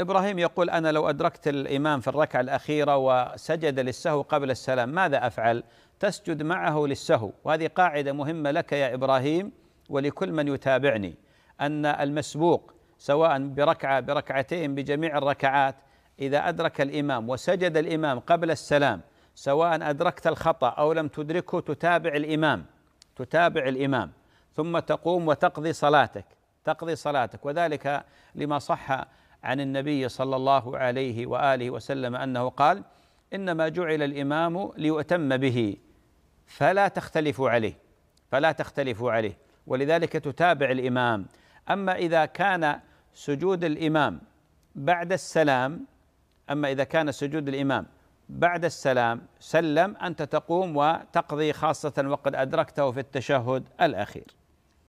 إبراهيم يقول أنا لو أدركت الإمام في الركعة الأخيرة وسجد للسهو قبل السلام ماذا أفعل؟ تسجد معه للسهو وهذه قاعدة مهمة لك يا إبراهيم ولكل من يتابعني أن المسبوق سواء بركعة بركعتين بجميع الركعات إذا أدرك الإمام وسجد الإمام قبل السلام سواء أدركت الخطأ أو لم تدركه تتابع الإمام تتابع الإمام ثم تقوم وتقضي صلاتك تقضي صلاتك وذلك لما صح عن النبي صلى الله عليه واله وسلم انه قال: انما جعل الامام ليؤتم به فلا تختلفوا عليه فلا تختلفوا عليه ولذلك تتابع الامام اما اذا كان سجود الامام بعد السلام اما اذا كان سجود الامام بعد السلام سلم انت تقوم وتقضي خاصه وقد ادركته في التشهد الاخير